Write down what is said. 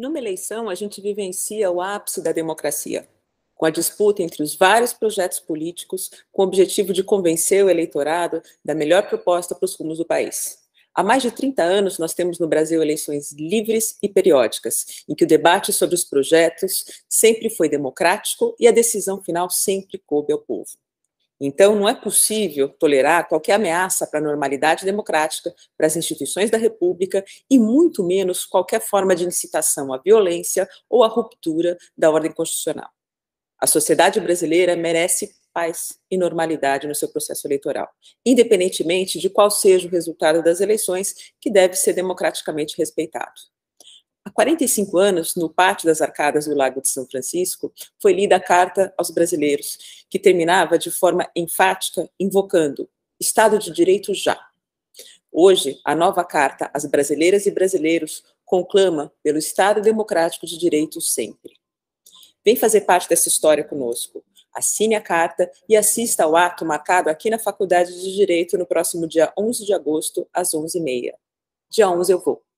Numa eleição, a gente vivencia o ápice da democracia, com a disputa entre os vários projetos políticos, com o objetivo de convencer o eleitorado da melhor proposta para os rumos do país. Há mais de 30 anos, nós temos no Brasil eleições livres e periódicas, em que o debate sobre os projetos sempre foi democrático e a decisão final sempre coube ao povo. Então, não é possível tolerar qualquer ameaça para a normalidade democrática, para as instituições da República e, muito menos, qualquer forma de incitação à violência ou à ruptura da ordem constitucional. A sociedade brasileira merece paz e normalidade no seu processo eleitoral, independentemente de qual seja o resultado das eleições, que deve ser democraticamente respeitado. Há 45 anos, no Pátio das Arcadas do Lago de São Francisco, foi lida a Carta aos Brasileiros, que terminava de forma enfática invocando Estado de Direito já. Hoje, a nova Carta às Brasileiras e Brasileiros conclama pelo Estado Democrático de Direito sempre. Vem fazer parte dessa história conosco. Assine a carta e assista ao ato marcado aqui na Faculdade de Direito no próximo dia 11 de agosto, às 11h30. Dia 11 eu vou.